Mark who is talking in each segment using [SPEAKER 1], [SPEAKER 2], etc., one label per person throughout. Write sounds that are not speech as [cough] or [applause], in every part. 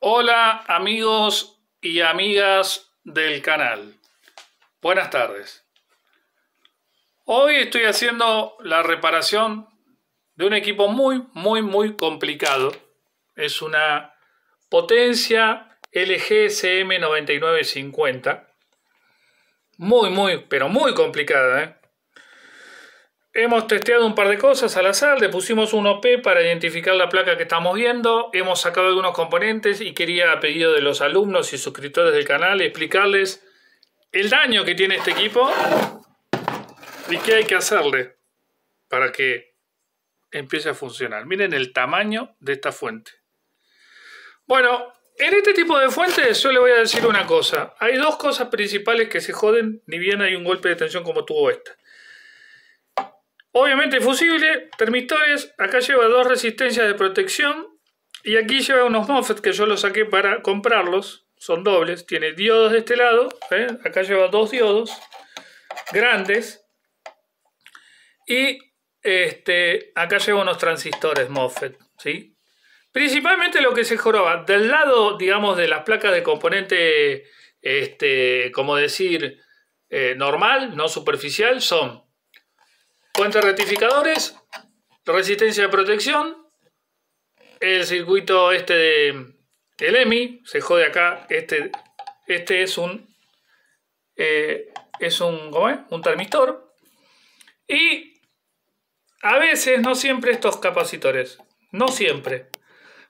[SPEAKER 1] Hola amigos y amigas del canal. Buenas tardes. Hoy estoy haciendo la reparación de un equipo muy, muy, muy complicado. Es una potencia LG 9950 Muy, muy, pero muy complicada. ¿eh? Hemos testeado un par de cosas al azar, le pusimos un OP para identificar la placa que estamos viendo, hemos sacado algunos componentes y quería a pedido de los alumnos y suscriptores del canal explicarles el daño que tiene este equipo y qué hay que hacerle para que empiece a funcionar. Miren el tamaño de esta fuente. Bueno, en este tipo de fuentes yo le voy a decir una cosa. Hay dos cosas principales que se joden ni bien hay un golpe de tensión como tuvo esta. Obviamente fusible, termistores, acá lleva dos resistencias de protección y aquí lleva unos MOSFET que yo los saqué para comprarlos, son dobles, tiene diodos de este lado, ¿eh? acá lleva dos diodos grandes y este, acá lleva unos transistores MOSFET, ¿sí? Principalmente lo que se joroba, del lado, digamos, de las placas de componente, este, como decir, eh, normal, no superficial, son Fuentes rectificadores, resistencia de protección, el circuito este del EMI, se jode acá, este, este es un eh, es un, un termistor y a veces, no siempre estos capacitores, no siempre.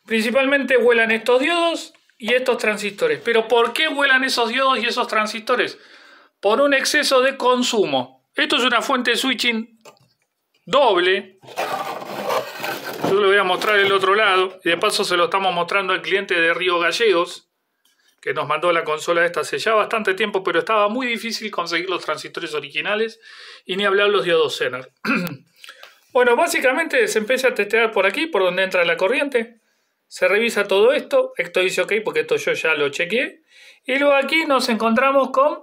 [SPEAKER 1] Principalmente vuelan estos diodos y estos transistores. Pero ¿por qué vuelan esos diodos y esos transistores? Por un exceso de consumo. Esto es una fuente de switching doble. Yo le voy a mostrar el otro lado. Y de paso se lo estamos mostrando al cliente de Río Gallegos, que nos mandó la consola esta hace ya bastante tiempo, pero estaba muy difícil conseguir los transistores originales y ni hablar los diodos Zener. [clears throat] bueno, básicamente se empieza a testear por aquí, por donde entra la corriente. Se revisa todo esto. Esto dice ok porque esto yo ya lo chequeé. Y luego aquí nos encontramos con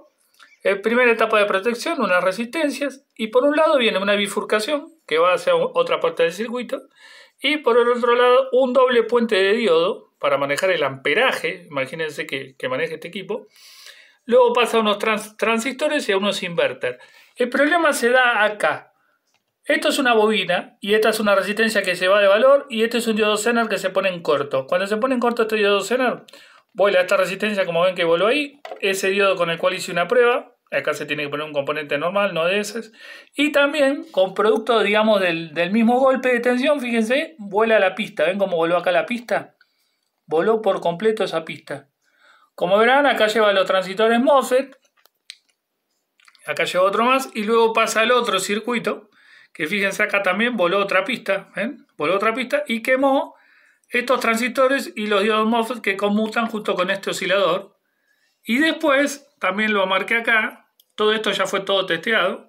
[SPEAKER 1] el eh, primera etapa de protección, unas resistencias. Y por un lado viene una bifurcación que va hacia otra parte del circuito. Y por el otro lado, un doble puente de diodo para manejar el amperaje, imagínense que, que maneja este equipo. Luego pasa a unos transistores y a unos inverters. El problema se da acá. Esto es una bobina y esta es una resistencia que se va de valor y este es un diodo Zener que se pone en corto. Cuando se pone en corto este diodo Zener, vuela esta resistencia como ven que voló ahí. Ese diodo con el cual hice una prueba Acá se tiene que poner un componente normal, no de ese. Y también con producto, digamos, del, mismo golpe de tensión, fíjense, vuela la pista. ¿Ven cómo voló acá la pista? Voló por completo esa pista. Como verán, acá lleva los transitores MOSFET. Acá lleva otro más y luego pasa al otro circuito. Que fíjense acá también voló otra pista. ¿ven? Voló otra pista y quemó estos transistores y los diodos MOSFET que conmutan justo con este oscilador. Y después también lo marqué acá. Todo esto ya fue todo testeado.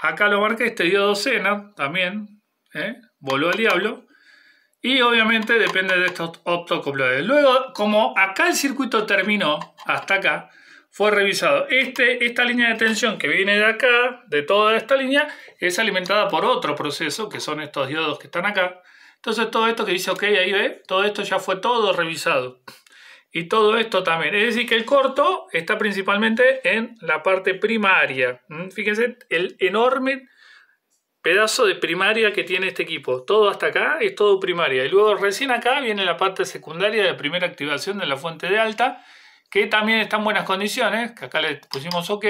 [SPEAKER 1] Acá lo marqué, este diodo docena también. ¿eh? Voló al diablo. Y obviamente depende de estos optocopladores. Luego, como acá el circuito terminó, hasta acá, fue revisado. Este, esta línea de tensión que viene de acá, de toda esta línea, es alimentada por otro proceso, que son estos diodos que están acá. Entonces todo esto que dice, ok, ahí ve, todo esto ya fue todo revisado y todo esto también. Es decir, que el corto está principalmente en la parte primaria. ¿Mm? Fíjense el enorme pedazo de primaria que tiene este equipo. Todo hasta acá es todo primaria. Y luego recién acá viene la parte secundaria de primera activación de la fuente de alta, que también está en buenas condiciones, que acá le pusimos OK,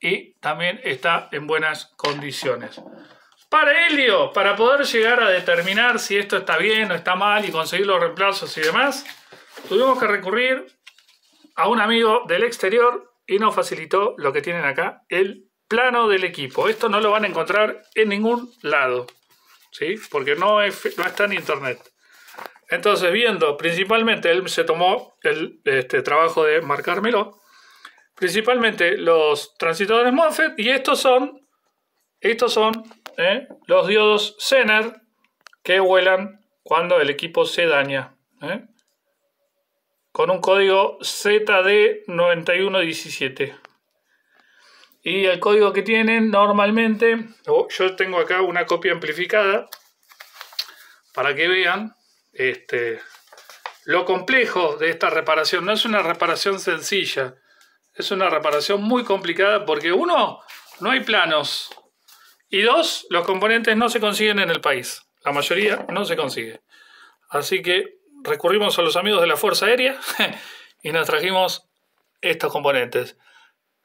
[SPEAKER 1] y también está en buenas condiciones. Para Helio, para poder llegar a determinar si esto está bien o está mal y conseguir los reemplazos y demás, Tuvimos que recurrir a un amigo del exterior y nos facilitó lo que tienen acá, el plano del equipo. Esto no lo van a encontrar en ningún lado, ¿sí? Porque no, está en internet. Entonces, viendo, principalmente, él se tomó el este trabajo de marcármelo, principalmente los transistores MOSFET y estos son, estos son ¿eh? los diodos Zener que vuelan cuando el equipo se daña. ¿eh? con un código ZD9117. Y el código que tienen normalmente, yo tengo acá una copia amplificada para que vean este, lo complejo de esta reparación. No es una reparación sencilla, es una reparación muy complicada porque uno, no hay planos. Y dos, los componentes no se consiguen en el país. La mayoría no se consigue. Así que recurrimos a los amigos de la Fuerza Aérea [laughs] y nos trajimos estos componentes.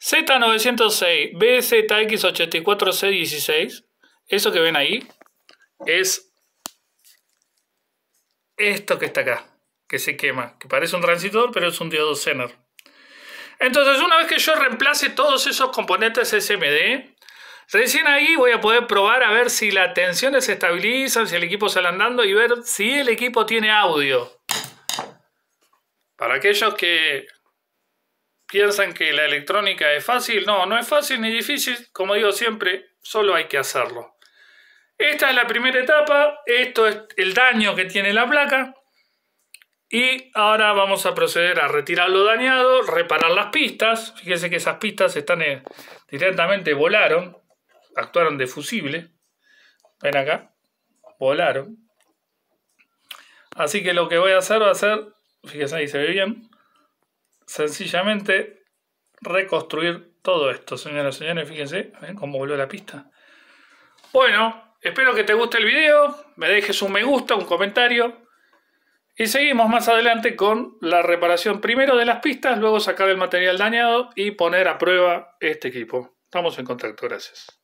[SPEAKER 1] Z906 BZX84C16, eso que ven ahí es esto que está acá, que se quema, que parece un transitor, pero es un diodo Zener. Entonces, una vez que yo reemplace todos esos componentes SMD, Recién ahí voy a poder probar a ver si las tensiones se estabilizan, si el equipo sale andando y ver si el equipo tiene audio. Para aquellos que piensan que la electrónica es fácil, no, no es fácil ni difícil, como digo siempre, solo hay que hacerlo. Esta es la primera etapa, esto es el daño que tiene la placa. Y ahora vamos a proceder a retirar lo dañado, reparar las pistas. Fíjense que esas pistas están directamente volaron actuaron de fusible. Ven acá, volaron. Así que lo que voy a hacer va a ser, fíjense ahí se ve bien, sencillamente reconstruir todo esto, señoras y señores, fíjense ¿ven cómo voló la pista. Bueno, espero que te guste el video, me dejes un me gusta, un comentario, y seguimos más adelante con la reparación primero de las pistas, luego sacar el material dañado y poner a prueba este equipo. Estamos en contacto, gracias.